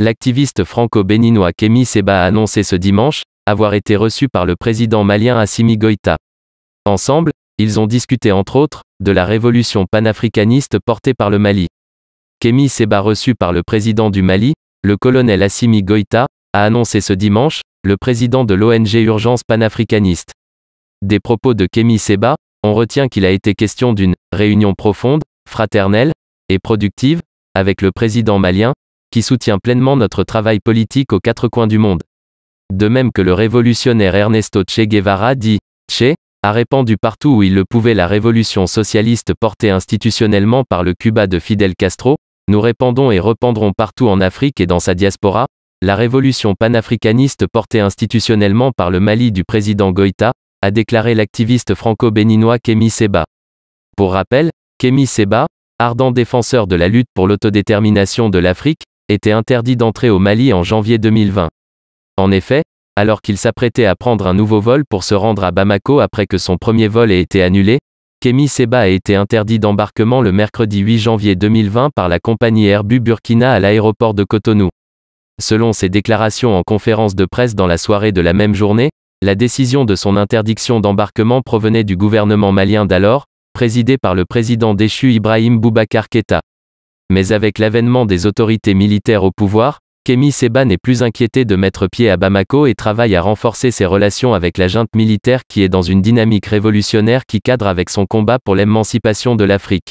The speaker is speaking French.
L'activiste franco-béninois kemi Seba a annoncé ce dimanche avoir été reçu par le président malien Assimi Goïta. Ensemble, ils ont discuté entre autres de la révolution panafricaniste portée par le Mali. kemi Seba reçu par le président du Mali, le colonel Assimi Goïta, a annoncé ce dimanche, le président de l'ONG Urgence panafricaniste. Des propos de kemi Seba, on retient qu'il a été question d'une réunion profonde, fraternelle et productive avec le président malien, qui soutient pleinement notre travail politique aux quatre coins du monde. De même que le révolutionnaire Ernesto Che Guevara dit, Che, a répandu partout où il le pouvait la révolution socialiste portée institutionnellement par le Cuba de Fidel Castro, nous répandons et rependrons partout en Afrique et dans sa diaspora, la révolution panafricaniste portée institutionnellement par le Mali du président Goïta, a déclaré l'activiste franco-béninois Kémy Seba. Pour rappel, Kémy Seba, ardent défenseur de la lutte pour l'autodétermination de l'Afrique, était interdit d'entrer au Mali en janvier 2020. En effet, alors qu'il s'apprêtait à prendre un nouveau vol pour se rendre à Bamako après que son premier vol ait été annulé, Kemi Seba a été interdit d'embarquement le mercredi 8 janvier 2020 par la compagnie Airbus Burkina à l'aéroport de Cotonou. Selon ses déclarations en conférence de presse dans la soirée de la même journée, la décision de son interdiction d'embarquement provenait du gouvernement malien d'alors, présidé par le président déchu Ibrahim Boubacar Keta mais avec l'avènement des autorités militaires au pouvoir, Kémy Seba n'est plus inquiété de mettre pied à Bamako et travaille à renforcer ses relations avec la junte militaire qui est dans une dynamique révolutionnaire qui cadre avec son combat pour l'émancipation de l'Afrique.